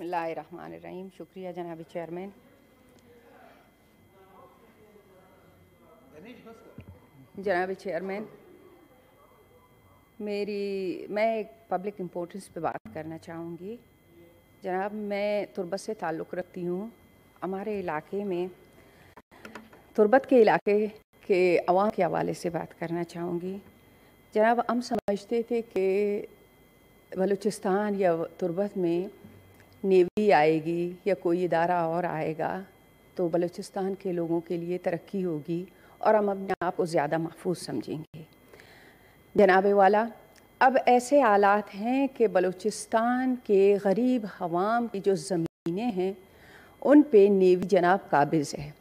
बसमीम शुक्रिया जनाब चेयरमैन जनाब चेयरमैन मेरी मैं एक पब्लिक इम्पोर्टेंस पे बात करना चाहूँगी जनाब मैं तुरबत से ताल्लुक़ रखती हूँ हमारे इलाके में तुरबत के इलाके के अवाम के हवाले से बात करना चाहूँगी जनाब हम समझते थे कि बलूचिस्तान या तुरबत में नेवी आएगी या कोई इदारा और आएगा तो बलूचिस्तान के लोगों के लिए तरक्की होगी और हम अपने आप को ज़्यादा महफूज समझेंगे जनाब वाला अब ऐसे आलात हैं कि बलूचिस्तान के गरीब हवाम की जो ज़मीनें हैं उन पे नेवी जनाब काबिज़ है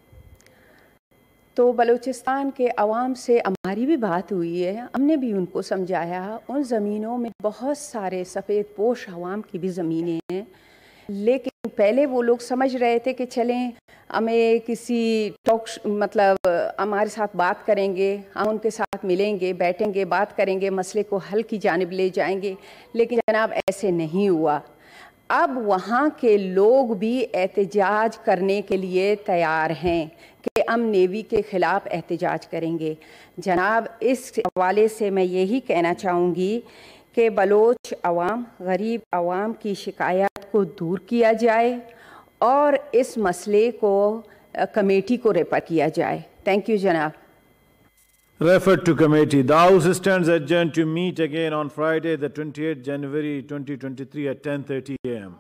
तो बलूचिस्तान के आवाम से हमारी भी बात हुई है हमने भी उनको समझाया उन ज़मीनों में बहुत सारे सफ़ेद पोश हवाम की भी ज़मीनें हैं लेकिन पहले वो लोग समझ रहे थे कि चलें हमें किसी टॉक मतलब हमारे साथ बात करेंगे हम उनके साथ मिलेंगे बैठेंगे बात करेंगे मसले को हल की जानब ले जाएंगे लेकिन जनाब ऐसे नहीं हुआ अब वहाँ के लोग भी एहतजाज करने के लिए तैयार हैं कि हम नेवी के ख़िलाफ़ एहतजाज करेंगे जनाब इस हवाले से मैं यही कहना चाहूँगी कि बलोच अवाम गरीब अवाम की शिकायत को दूर किया जाए और इस मसले को कमेटी को रेफर किया जाए थैंक यू जनाब refer to committee the house stands adjourn to meet again on Friday the 28 January 2023 at 10:30 am